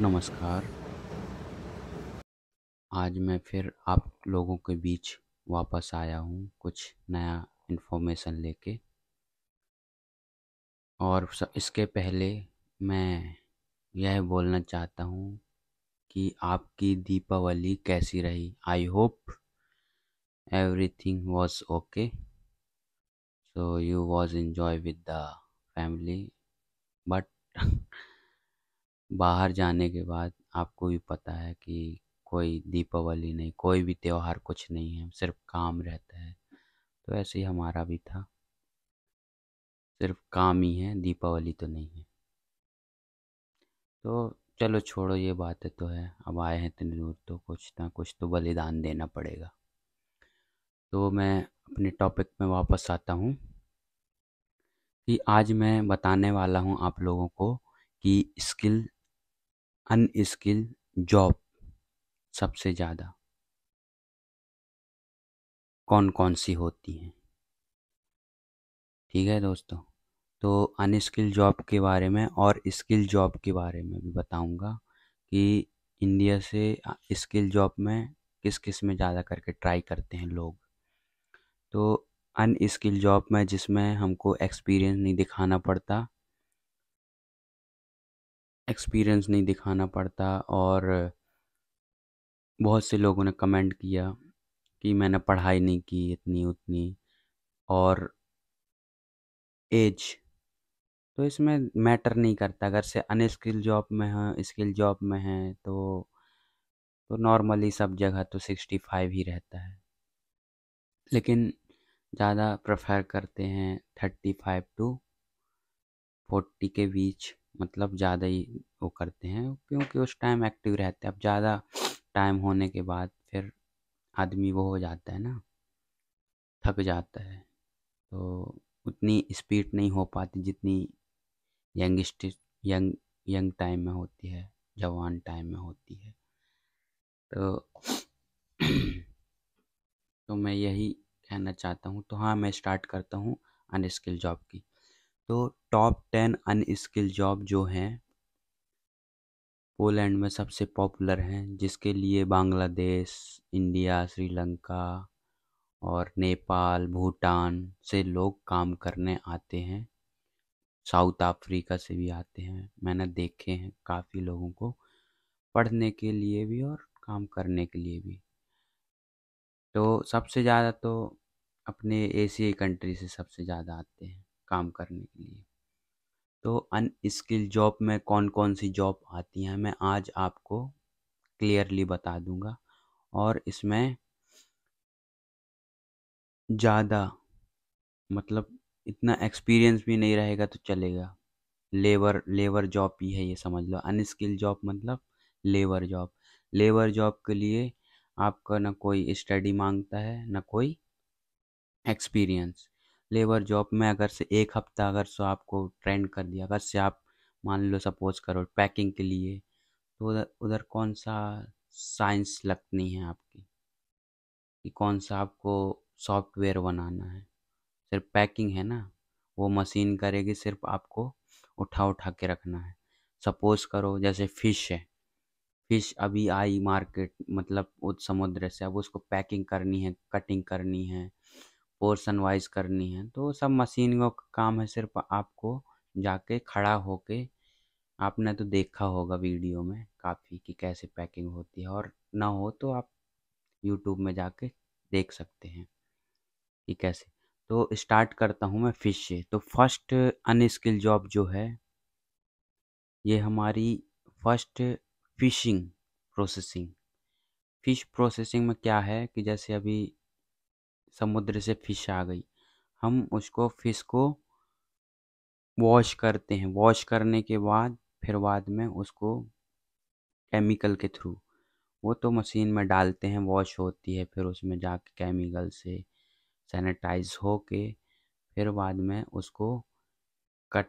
नमस्कार आज मैं फिर आप लोगों के बीच वापस आया हूँ कुछ नया इन्फॉर्मेशन लेके और इसके पहले मैं यह बोलना चाहता हूँ कि आपकी दीपावली कैसी रही I hope everything was okay so you was enjoy with the family but बाहर जाने के बाद आपको भी पता है कि कोई दीपावली नहीं कोई भी त्यौहार कुछ नहीं है सिर्फ काम रहता है तो ऐसे ही हमारा भी था सिर्फ काम ही है दीपावली तो नहीं है तो चलो छोड़ो ये बातें तो है अब आए हैं इतनी दूर तो कुछ ना कुछ तो बलिदान देना पड़ेगा तो मैं अपने टॉपिक में वापस आता हूँ कि आज मैं बताने वाला हूँ आप लोगों को कि स्किल अनस्किल जॉब सबसे ज़्यादा कौन कौन सी होती हैं ठीक है दोस्तों तो अनस्किल जॉब के बारे में और स्किल जॉब के बारे में भी बताऊंगा कि इंडिया से स्किल जॉब में किस किस में ज़्यादा करके ट्राई करते हैं लोग तो अनस्किल जॉब में जिसमें हमको एक्सपीरियंस नहीं दिखाना पड़ता एक्सपीरियंस नहीं दिखाना पड़ता और बहुत से लोगों ने कमेंट किया कि मैंने पढ़ाई नहीं की इतनी उतनी और एज तो इसमें मैटर नहीं करता अगर से अनस्किल जॉब में हैं स्किल जॉब में हैं तो तो नॉर्मली सब जगह तो सिक्सटी फाइव ही रहता है लेकिन ज़्यादा प्रेफर करते हैं थर्टी फाइव टू फोर्टी के बीच मतलब ज़्यादा ही वो करते हैं क्योंकि उस टाइम एक्टिव रहते हैं अब ज़्यादा टाइम होने के बाद फिर आदमी वो हो जाता है ना थक जाता है तो उतनी स्पीड नहीं हो पाती जितनी यंगस्ट यंग यंग टाइम में होती है जवान टाइम में होती है तो तो मैं यही कहना चाहता हूँ तो हाँ मैं स्टार्ट करता हूँ अनस्किल जॉब की तो टॉप टेन अनस्किल जॉब जो हैं पोलैंड में सबसे पॉपुलर हैं जिसके लिए बांग्लादेश इंडिया श्रीलंका और नेपाल भूटान से लोग काम करने आते हैं साउथ अफ्रीका से भी आते हैं मैंने देखे हैं काफ़ी लोगों को पढ़ने के लिए भी और काम करने के लिए भी तो सबसे ज़्यादा तो अपने एशियाई कंट्री से सबसे ज़्यादा आते हैं काम करने के लिए तो अनस्किल जॉब में कौन कौन सी जॉब आती हैं मैं आज आपको क्लियरली बता दूंगा और इसमें ज़्यादा मतलब इतना एक्सपीरियंस भी नहीं रहेगा तो चलेगा लेबर लेबर जॉब ही है ये समझ लो अनस्किल जॉब मतलब लेबर जॉब लेबर जॉब के लिए आपका ना कोई स्टडी मांगता है ना कोई एक्सपीरियंस लेबर जॉब में अगर से एक हफ्ता अगर सो आपको ट्रेंड कर दिया अगर से आप मान लो सपोज करो पैकिंग के लिए तो उधर उधर कौन सा साइंस लगनी है आपकी कि कौन सा आपको सॉफ्टवेयर बनाना है सिर्फ पैकिंग है ना वो मशीन करेगी सिर्फ आपको उठा उठा के रखना है सपोज़ करो जैसे फ़िश है फ़िश अभी आई मार्केट मतलब उस समुद्र से अब उसको पैकिंग करनी है कटिंग करनी है पोर्सन वाइज करनी है तो सब मशीन का काम है सिर्फ आपको जाके खड़ा होके आपने तो देखा होगा वीडियो में काफ़ी कि कैसे पैकिंग होती है और ना हो तो आप यूट्यूब में जाके देख सकते हैं कि कैसे तो स्टार्ट करता हूँ मैं फ़िश से तो फर्स्ट अनस्किल जॉब जो है ये हमारी first fishing processing fish processing में क्या है कि जैसे अभी समुद्र से फिश आ गई हम उसको फिश को वॉश करते हैं वॉश करने के बाद फिर बाद में उसको केमिकल के थ्रू वो तो मशीन में डालते हैं वॉश होती है फिर उसमें जाके केमिकल से सैनिटाइज हो के फिर बाद में उसको कट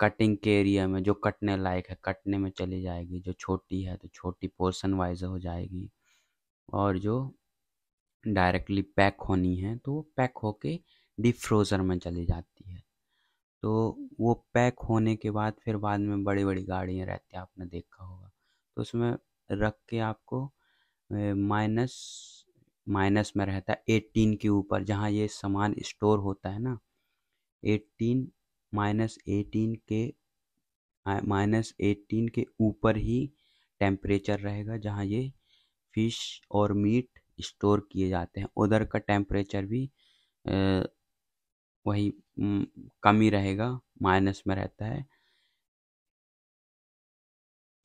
कटिंग के एरिया में जो कटने लायक है कटने में चली जाएगी जो छोटी है तो छोटी पोर्शन वाइज हो जाएगी और जो डायरेक्टली पैक होनी है तो वो पैक होके डीप फ्रोज़र में चली जाती है तो वो पैक होने के बाद फिर बाद में बड़ी बड़ी गाड़ियाँ रहती हैं आपने देखा होगा तो उसमें रख के आपको माइनस माइनस में रहता है एटीन के ऊपर जहाँ ये सामान स्टोर होता है ना एटीन माइनस एटीन के माइनस एटीन के ऊपर ही टेम्परेचर रहेगा जहाँ ये फ़िश और मीट स्टोर किए जाते हैं उधर का टेम्परेचर भी वही कम ही रहेगा माइनस में रहता है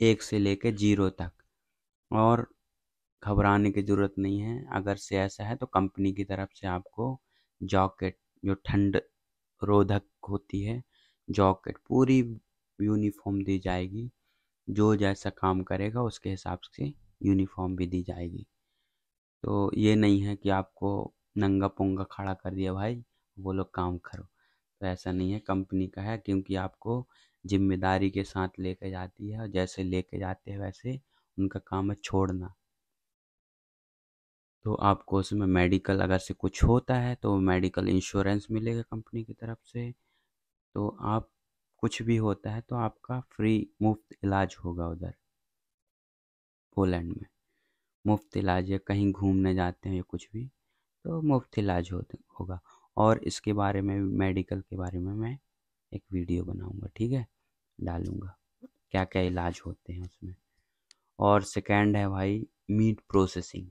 एक से कर जीरो तक और घबराने की ज़रूरत नहीं है अगर से ऐसा है तो कंपनी की तरफ से आपको जॉकेट जो ठंड रोधक होती है जॉकेट पूरी यूनिफॉर्म दी जाएगी जो जैसा काम करेगा उसके हिसाब से यूनिफॉर्म भी दी जाएगी तो ये नहीं है कि आपको नंगा पोंगा खड़ा कर दिया भाई वो लोग काम करो तो ऐसा नहीं है कंपनी का है क्योंकि आपको जिम्मेदारी के साथ लेके जाती है और जैसे लेके जाते हैं वैसे उनका काम है छोड़ना तो आपको उसमें मेडिकल अगर से कुछ होता है तो मेडिकल इंश्योरेंस मिलेगा कंपनी की तरफ से तो आप कुछ भी होता है तो आपका फ्री मुफ्त इलाज होगा उधर पोलैंड में मुफ़्त इलाज या कहीं घूमने जाते हैं या कुछ भी तो मुफ़्त इलाज होते होगा और इसके बारे में मेडिकल के बारे में मैं एक वीडियो बनाऊंगा ठीक है डालूंगा क्या क्या इलाज होते हैं उसमें और सेकेंड है भाई मीट प्रोसेसिंग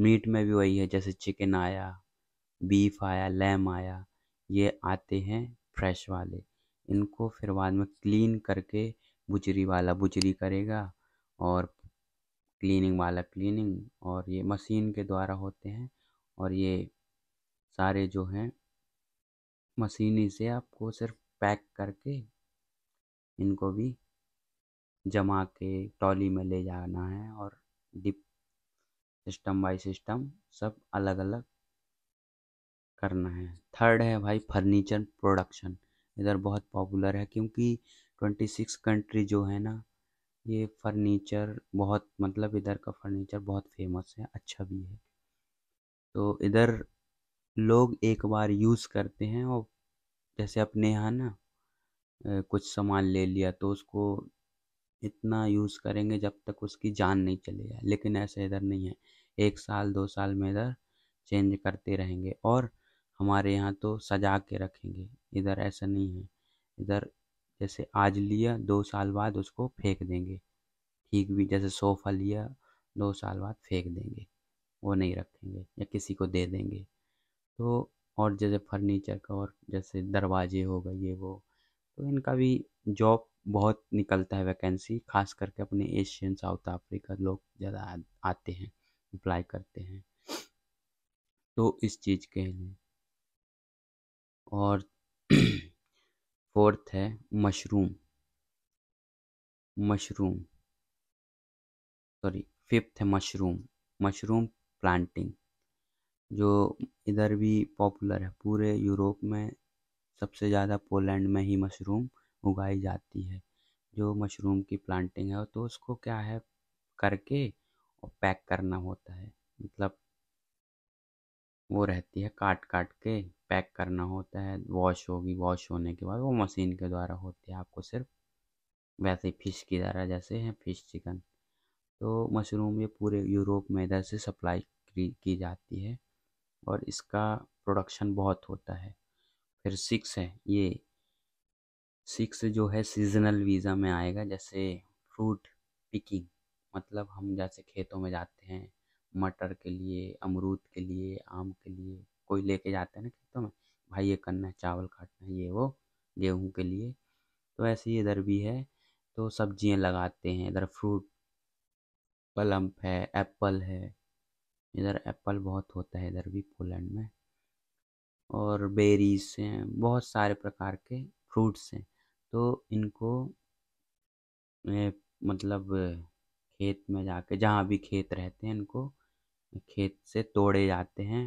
मीट में भी वही है जैसे चिकन आया बीफ आया लैम आया ये आते हैं फ्रेश वाले इनको फिर बाद में क्लीन करके बुजरी वाला बुजरी करेगा और क्लीनिंग वाला क्लीनिंग और ये मशीन के द्वारा होते हैं और ये सारे जो हैं मशीनी से आपको सिर्फ पैक करके इनको भी जमा के ट्रॉली में ले जाना है और डिप सिस्टम बाय सिस्टम सब अलग अलग करना है थर्ड है भाई फर्नीचर प्रोडक्शन इधर बहुत पॉपुलर है क्योंकि ट्वेंटी सिक्स कंट्री जो है ना ये फर्नीचर बहुत मतलब इधर का फर्नीचर बहुत फेमस है अच्छा भी है तो इधर लोग एक बार यूज़ करते हैं और जैसे अपने यहाँ ना कुछ सामान ले लिया तो उसको इतना यूज़ करेंगे जब तक उसकी जान नहीं चले जाए लेकिन ऐसे इधर नहीं है एक साल दो साल में इधर चेंज करते रहेंगे और हमारे यहाँ तो सजा के रखेंगे इधर ऐसा नहीं है इधर जैसे आज लिया दो साल बाद उसको फेंक देंगे ठीक भी जैसे सोफ़ा लिया दो साल बाद फेंक देंगे वो नहीं रखेंगे या किसी को दे देंगे तो और जैसे फर्नीचर का और जैसे दरवाजे हो गए ये वो तो इनका भी जॉब बहुत निकलता है वैकेंसी खास करके अपने एशियन साउथ अफ्रीका लोग ज़्यादा आते हैं अप्लाई करते हैं तो इस चीज़ के लिए और फोर्थ है मशरूम मशरूम सॉरी फिफ्थ है मशरूम मशरूम प्लांटिंग जो इधर भी पॉपुलर है पूरे यूरोप में सबसे ज़्यादा पोलैंड में ही मशरूम उगाई जाती है जो मशरूम की प्लांटिंग है तो उसको क्या है करके और पैक करना होता है मतलब वो रहती है काट काट के पैक करना होता है वॉश होगी वॉश होने के बाद वो मशीन के द्वारा होती है आपको सिर्फ वैसे ही फ़िश की द्वारा जैसे हैं फ़िश चिकन तो मशरूम ये पूरे यूरोप में इधर से सप्लाई की जाती है और इसका प्रोडक्शन बहुत होता है फिर सिक्स है ये सिक्स जो है सीजनल वीज़ा में आएगा जैसे फ्रूट पिकिंग मतलब हम जैसे खेतों में जाते हैं मटर के लिए अमरूद के लिए आम के लिए कोई लेके जाता है ना खेतों में भाई ये करना है चावल काटना है ये वो गेहूँ के लिए तो ऐसे ही इधर भी है तो सब्जियाँ लगाते हैं इधर फ्रूट पलम है एप्पल है इधर एप्पल बहुत होता है इधर भी पोलैंड में और बेरीज हैं बहुत सारे प्रकार के फ्रूट्स हैं तो इनको ए, मतलब खेत में जाके जहाँ भी खेत रहते हैं इनको खेत से तोड़े जाते हैं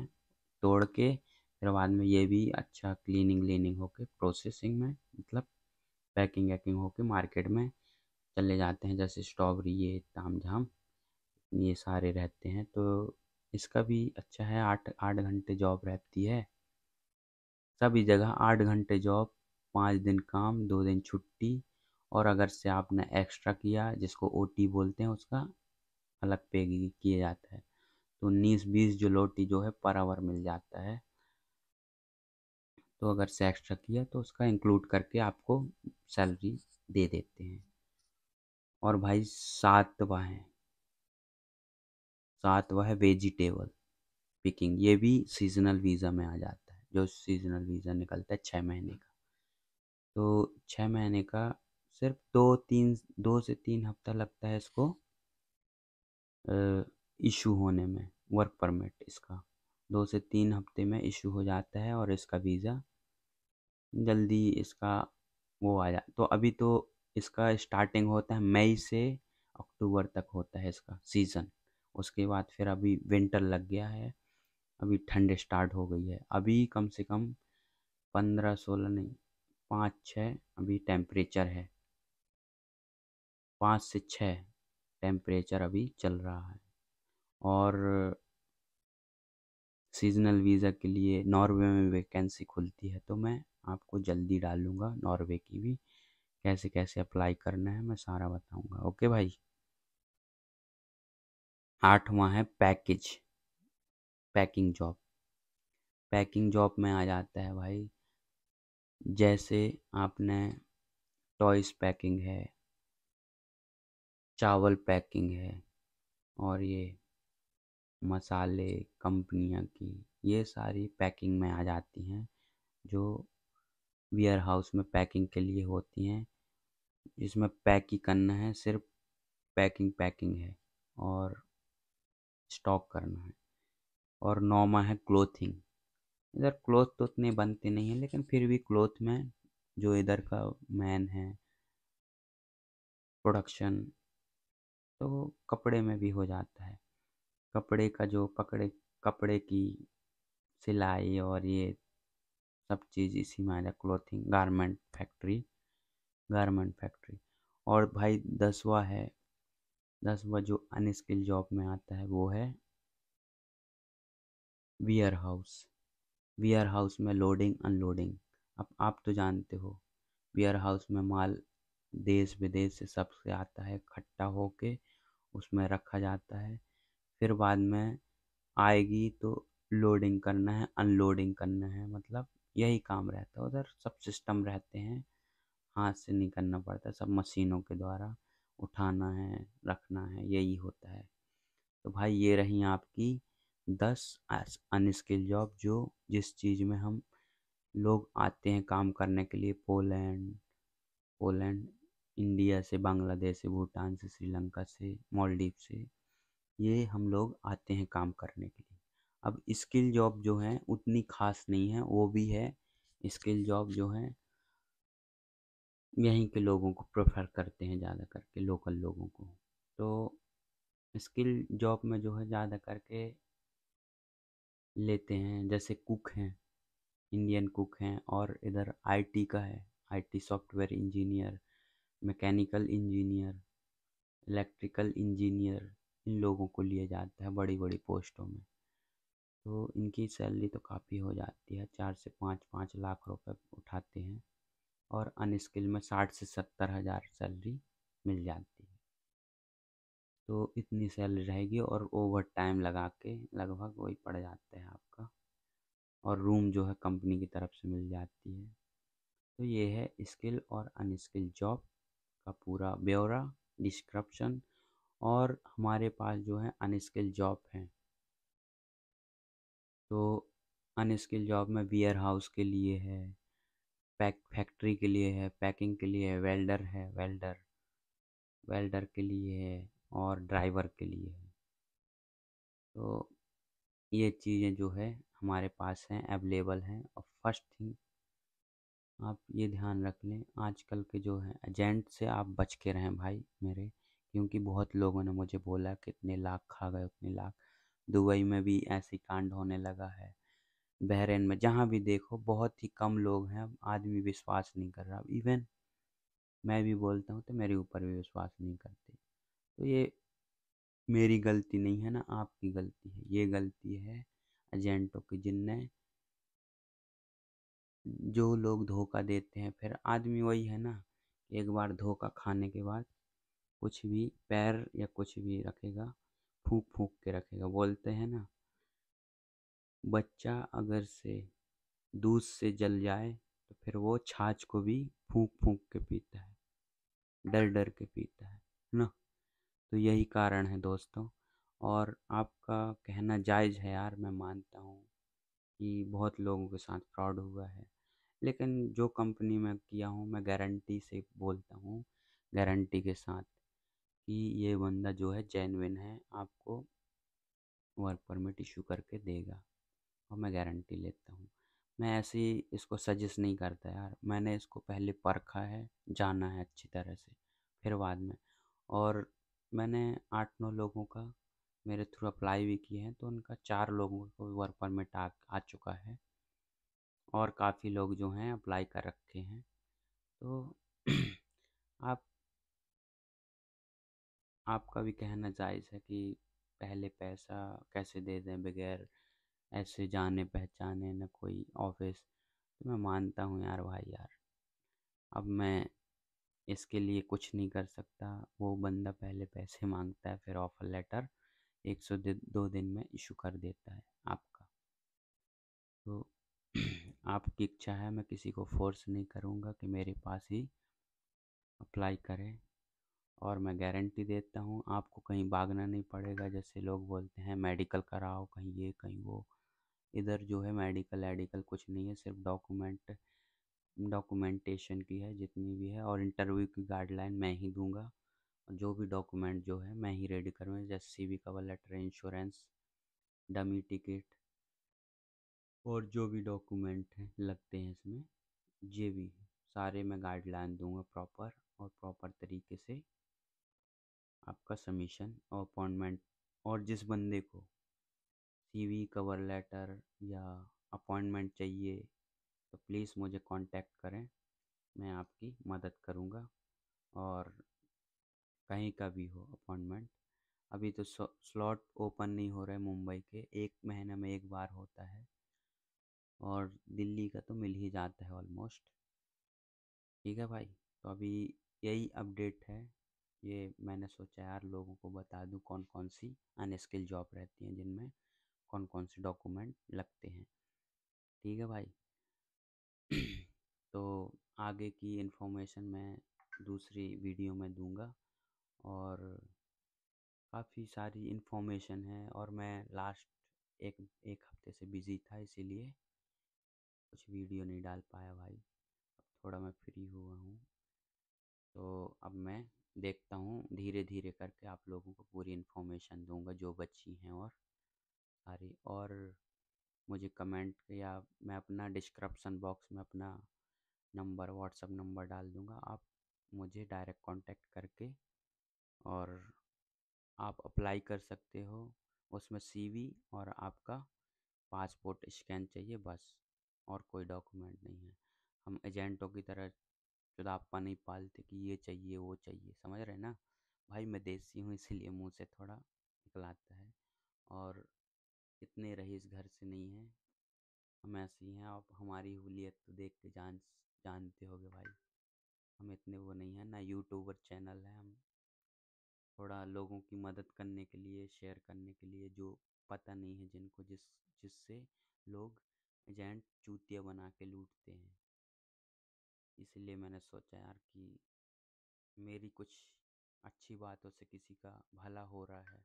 तोड़ के फिर बाद में ये भी अच्छा क्लीनिंग व्लीनिंग होके प्रोसेसिंग में मतलब पैकिंग वैकिंग होके मार्केट में चले जाते हैं जैसे स्ट्रॉबेरी ये ताम झाम ये सारे रहते हैं तो इसका भी अच्छा है आठ आठ घंटे जॉब रहती है सभी जगह आठ घंटे जॉब पाँच दिन काम दो दिन छुट्टी और अगर से आपने एक्स्ट्रा किया जिसको ओ बोलते हैं उसका अलग पे किया जाता है तो उन्नीस बीस जो लोटी जो है पर आवर मिल जाता है तो अगर से एक्स्ट्रा किया तो उसका इंक्लूड करके आपको सैलरी दे देते हैं और भाई सातवा है सातवा है वेजिटेबल पिकिंग ये भी सीजनल वीज़ा में आ जाता है जो सीजनल वीज़ा निकलता है छः महीने का तो छः महीने का सिर्फ दो तीन दो से तीन हफ्ता लगता है इसको इशू होने में वर्क परमिट इसका दो से तीन हफ्ते में इशू हो जाता है और इसका वीज़ा जल्दी इसका वो आ जा तो अभी तो इसका स्टार्टिंग होता है मई से अक्टूबर तक होता है इसका सीज़न उसके बाद फिर अभी विंटर लग गया है अभी ठंड स्टार्ट हो गई है अभी कम से कम पंद्रह सोलह नहीं पाँच छः अभी टेम्परेचर है पाँच से छः टेम्परेचर अभी चल रहा है और सीजनल वीज़ा के लिए नॉर्वे में वैकेंसी खुलती है तो मैं आपको जल्दी डालूँगा नॉर्वे की भी कैसे कैसे अप्लाई करना है मैं सारा बताऊँगा ओके भाई आठवां है package packing job packing job में आ जाता है भाई जैसे आपने टॉयस पैकिंग है चावल पैकिंग है और ये मसाले कंपनियाँ की ये सारी पैकिंग में आ जाती हैं जो वेयर हाउस में पैकिंग के लिए होती हैं इसमें पैक ही करना है सिर्फ पैकिंग पैकिंग है और स्टॉक करना है और नौमा है क्लोथिंग इधर क्लोथ तो उतने बनते नहीं हैं लेकिन फिर भी क्लोथ में जो इधर का मैन है प्रोडक्शन तो कपड़े में भी हो जाता है कपड़े का जो पकड़े कपड़े की सिलाई और ये सब चीज़ इसी में आ जाए clothing garment factory garment factory और भाई दसवा है दसवा जो अनस्किल जॉब में आता है वो है वियर हाउस वियर हाउस में लोडिंग अनलोडिंग अब आप तो जानते हो वियर हाउस में माल देश विदेश से सबसे आता है इकट्ठा होके उसमें रखा जाता है फिर बाद में आएगी तो लोडिंग करना है अनलोडिंग करना है मतलब यही काम रहता है उधर सब सिस्टम रहते हैं हाथ से नहीं करना पड़ता सब मशीनों के द्वारा उठाना है रखना है यही होता है तो भाई ये रही आपकी दस अनस्किल जॉब जो जिस चीज़ में हम लोग आते हैं काम करने के लिए पोलैंड पोलैंड इंडिया से बांग्लादेश से भूटान से श्रीलंका से मालदीव से ये हम लोग आते हैं काम करने के लिए अब स्किल जॉब जो है उतनी खास नहीं है वो भी है स्किल जॉब जो है यहीं के लोगों को प्रेफर करते हैं ज़्यादा करके लोकल लोगों को तो स्किल जॉब में जो है ज़्यादा करके लेते हैं जैसे कुक हैं इंडियन कुक हैं और इधर आईटी का है IT software engineer mechanical engineer electrical engineer इन लोगों को लिया जाता है बड़ी बड़ी पोस्टों में तो इनकी सैलरी तो काफ़ी हो जाती है चार से पाँच पाँच लाख रुपए उठाते हैं और अनस्किल में साठ से सत्तर हज़ार सैलरी मिल जाती है तो इतनी सैलरी रहेगी और ओवर टाइम लगा के लगभग वही पड़ जाता है आपका और रूम जो है कंपनी की तरफ से मिल जाती है तो ये है स्किल और अनस्किल जॉब का पूरा ब्यौरा डिस्क्रिप्शन और हमारे पास जो है अनस्किल जॉब है तो अनस्किल जॉब में वियर हाउस के लिए है पैक फैक्ट्री के लिए है पैकिंग के लिए है वेल्डर है वेल्डर वेल्डर के लिए है और ड्राइवर के लिए है तो ये चीज़ें जो है हमारे पास हैं अवेलेबल हैं और फर्स्ट थिंग आप ये ध्यान रख लें आजकल के जो है एजेंट से आप बच के रहें भाई मेरे क्योंकि बहुत लोगों ने मुझे बोला कितने लाख खा गए उतने लाख दुबई में भी ऐसी कांड होने लगा है बहरीन में जहाँ भी देखो बहुत ही कम लोग हैं आदमी विश्वास नहीं कर रहा इवन मैं भी बोलता हूँ तो मेरे ऊपर भी विश्वास नहीं करते तो ये मेरी गलती नहीं है ना आपकी गलती है ये गलती है एजेंटों की जिनने जो लोग धोखा देते हैं फिर आदमी वही है ना एक बार धोखा खाने के बाद कुछ भी पैर या कुछ भी रखेगा फूक फूक के रखेगा बोलते हैं ना बच्चा अगर से दूध से जल जाए तो फिर वो छाछ को भी फूक फूक के पीता है डर डर के पीता है ना तो यही कारण है दोस्तों और आपका कहना जायज़ है यार मैं मानता हूँ कि बहुत लोगों के साथ फ्रॉड हुआ है लेकिन जो कंपनी में किया हूँ मैं गारंटी से बोलता हूँ गारंटी के साथ कि ये बंदा जो है जेनविन है आपको वर्क परमिट इशू करके देगा और मैं गारंटी लेता हूँ मैं ऐसे ही इसको सजेस्ट नहीं करता यार मैंने इसको पहले परखा है जाना है अच्छी तरह से फिर बाद में और मैंने आठ नौ लोगों का मेरे थ्रू अप्लाई भी किए हैं तो उनका चार लोगों को वर्क परमिट आ, आ चुका है और काफ़ी लोग जो हैं अप्लाई कर रखे हैं तो आप आपका भी कहना जायज़ है कि पहले पैसा कैसे दे दें बगैर ऐसे जाने पहचाने न कोई ऑफिस तो मैं मानता हूँ यार भाई यार अब मैं इसके लिए कुछ नहीं कर सकता वो बंदा पहले पैसे मांगता है फिर ऑफ़र लेटर एक सौ दो दिन में इशू कर देता है आपका तो आपकी इच्छा है मैं किसी को फोर्स नहीं करूँगा कि मेरे पास ही अप्लाई करें और मैं गारंटी देता हूँ आपको कहीं भागना नहीं पड़ेगा जैसे लोग बोलते हैं मेडिकल कराओ कहीं ये कहीं वो इधर जो है मेडिकल एडिकल कुछ नहीं है सिर्फ डॉक्यूमेंट डॉक्यूमेंटेशन की है जितनी भी है और इंटरव्यू की गाइडलाइन मैं ही दूंगा जो भी डॉक्यूमेंट जो है मैं ही रेडी करूँगा जैसे C V cover letter insurance dummy ticket और जो भी डॉक्यूमेंट हैं लगते हैं इसमें जे भी सारे मैं गाइडलाइन दूंगा प्रॉपर और प्रॉपर तरीके से आपका सबमिशन और अपॉइंटमेंट और जिस बंदे को सीवी कवर लेटर या अपॉइंटमेंट चाहिए तो प्लीज़ मुझे कांटेक्ट करें मैं आपकी मदद करूंगा और कहीं का भी हो अपॉइंटमेंट अभी तो स्लॉट ओपन नहीं हो रहा है मुंबई के एक महीने में एक बार होता है और दिल्ली का तो मिल ही जाता है ऑलमोस्ट ठीक है भाई तो अभी यही अपडेट है ये मैंने सोचा यार लोगों को बता दूं कौन कौन सी अनस्किल जॉब रहती हैं जिनमें कौन कौन से डॉक्यूमेंट लगते हैं ठीक है भाई तो आगे की इन्फॉर्मेशन मैं दूसरी वीडियो में दूंगा और काफ़ी सारी इन्फॉर्मेशन है और मैं लास्ट एक एक हफ्ते से बिज़ी था इसीलिए कुछ वीडियो नहीं डाल पाया भाई अब थोड़ा मैं फ्री हुआ हूँ तो अब मैं देखता हूँ धीरे धीरे करके आप लोगों को पूरी इन्फॉर्मेशन दूंगा जो बची हैं और सारी और मुझे कमेंट या मैं अपना डिस्क्रिप्शन बॉक्स में अपना नंबर व्हाट्सअप नंबर डाल दूंगा आप मुझे डायरेक्ट कांटेक्ट करके और आप अप्लाई कर सकते हो उसमें सीवी और आपका पासपोर्ट स्कैन चाहिए बस और कोई डॉक्यूमेंट नहीं है हम एजेंटों की तरह फिर तो आपका नहीं पालते कि ये चाहिए वो चाहिए समझ रहे ना भाई मैं देसी हूँ इसीलिए मुँह से थोड़ा निकलाता है और इतने रही इस घर से नहीं है हम ऐसे ही हैं आप हमारी हुलियत तो देख के जान जानते होगे भाई हम इतने वो नहीं हैं ना यूट्यूबर चैनल है हम थोड़ा लोगों की मदद करने के लिए शेयर करने के लिए जो पता नहीं है जिनको जिस जिससे लोग एजेंट चूतिया बना के लूटते हैं इसलिए मैंने सोचा यार कि मेरी कुछ अच्छी बातों से किसी का भला हो रहा है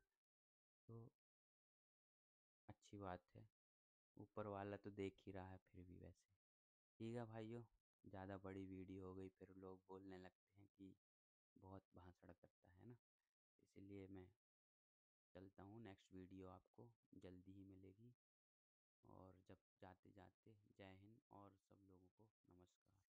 तो अच्छी बात है ऊपर वाला तो देख ही रहा है फिर भी वैसे ठीक है भाइयों ज़्यादा बड़ी वीडियो हो गई फिर लोग बोलने लगते हैं कि बहुत भाषण करता है ना इसीलिए मैं चलता हूँ नेक्स्ट वीडियो आपको जल्दी ही मिलेगी और जब जाते जाते जय हिंद और सब लोगों को नमस्कार